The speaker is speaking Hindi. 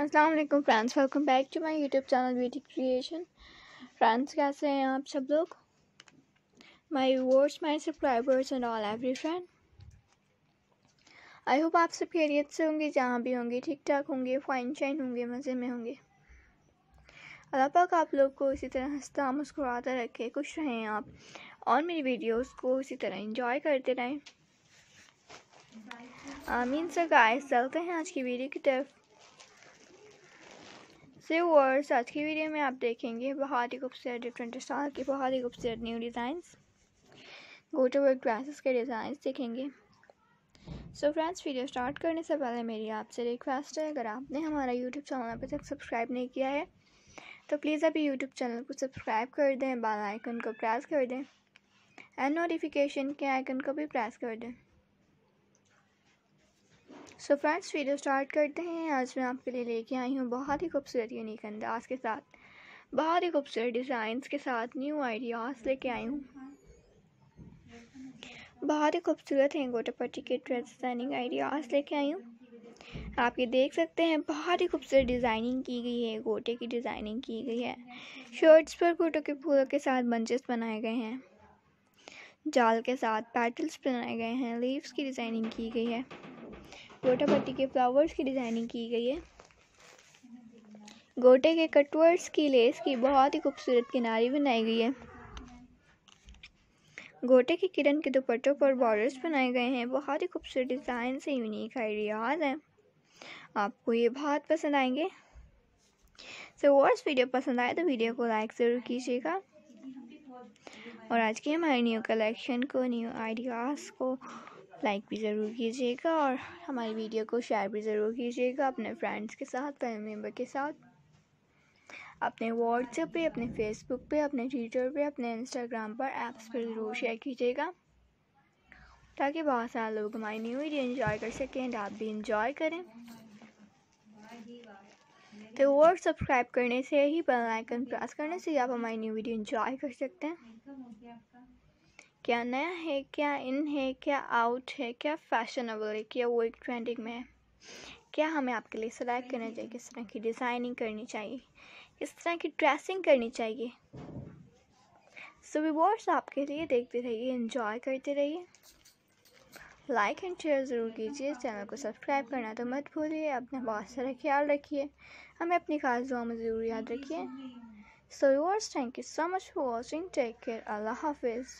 अस्सलाम वालेकुम friends welcome back to my YouTube channel beauty creation friends कैसे हैं आप सब लोग my viewers my subscribers and all every friend I hope आप सब खैरियत से होंगे जहाँ भी होंगे ठीक ठाक होंगे फाइन शाइन होंगे मज़े में होंगे अल्लाह पाक आप लोग को इसी तरह हंसता मुस्कुराता रखे खुश रहें आप और मेरी वीडियोज़ को इसी तरह इंजॉय करते रहें आमीन सर गाइस चलते हैं आज की वीडियो की तरफ से वर्स आज की वीडियो में आप देखेंगे बहुत ही खूबसूरत डिफरेंट स्टाइल के बहुत ही खूबसूरत new designs gota work classes के डिज़ाइंस देखेंगे सो फ्रेंड्स वीडियो स्टार्ट करने से पहले मेरी आपसे रिक्वेस्ट है अगर आपने हमारा यूट्यूब चैनल अभी तक सब्सक्राइब नहीं किया है तो प्लीज़ अभी यूट्यूब चैनल को सब्सक्राइब कर दें बेल आइकन को प्रेस कर दें एंड नोटिफिकेशन के आइकन को भी प्रेस कर दें सो फ्रेंड्स वीडियो स्टार्ट करते हैं आज मैं आपके लिए लेके आई हूँ बहुत ही खूबसूरत यूनिक अंदाज के साथ बहुत ही खूबसूरत डिज़ाइंस के साथ न्यू आइडियाज़ लेके आई हूँ बहुत ही खूबसूरत हैं गोटापट्टी के ड्रेस डिज़ाइनिंग आइडियाज़ लेके आई हूँ आप ये देख सकते हैं बहुत ही खूबसूरत डिज़ाइनिंग की गई है गोटे की डिज़ाइनिंग की गई है शर्ट्स पर गोटों के फूलों के साथ बंचेस बनाए गए हैं जाल के साथ पैटल्स बनाए गए हैं लीव्स की डिज़ाइनिंग की गई है गोटा पट्टी के फ्लावर्स की डिज़ाइनिंग की गई है गोटे के कटवर्स की लेस की बहुत ही खूबसूरत किनारी बनाई गई है गोटे की किरण के दुपट्टों पर बॉर्डर्स बनाए गए हैं बहुत ही खूबसूरत डिज़ाइन से यूनिक आइडियाज़ हैं आपको ये बहुत पसंद आएंगे सो वर्स वीडियो पसंद आए तो वीडियो को लाइक ज़रूर कीजिएगा और आज की हमारे न्यू कलेक्शन को न्यू आइडियाज़ को लाइक भी ज़रूर कीजिएगा और हमारी वीडियो को शेयर भी ज़रूर कीजिएगा अपने फ्रेंड्स के साथ फैमिली मेम्बर के साथ अपने व्हाट्सएप पे अपने फेसबुक पे अपने ट्विटर पे अपने इंस्टाग्राम पर ऐप्स पर ज़रूर शेयर कीजिएगा ताकि बहुत सारे लोग हमारी न्यू वीडियो इंजॉय कर सकें एंड आप भी इंजॉय करें तो और सब्सक्राइब करने से ही बेल आइकन प्रेस करने से आप हमारी न्यू वीडियो इंजॉय कर सकते हैं क्या नया है क्या इन है क्या आउट है क्या फैशनेबल है क्या वो एक ट्रेंडिंग में है क्या हमें आपके लिए सिलाई करना चाहिए किस तरह की डिज़ाइनिंग करनी चाहिए किस तरह की ड्रेसिंग करनी चाहिए सो रिवॉर्ड्स आपके लिए देखते रहिए इन्जॉय करते रहिए लाइक एंड शेयर ज़रूर कीजिए चैनल को सब्सक्राइब करना तो मत भूलिए अपना बहुत सारा ख्याल रखिए हमें अपनी खास दुआ में ज़रूर याद रखिए so rewards thank you so much for watching take care Allah हाफिज़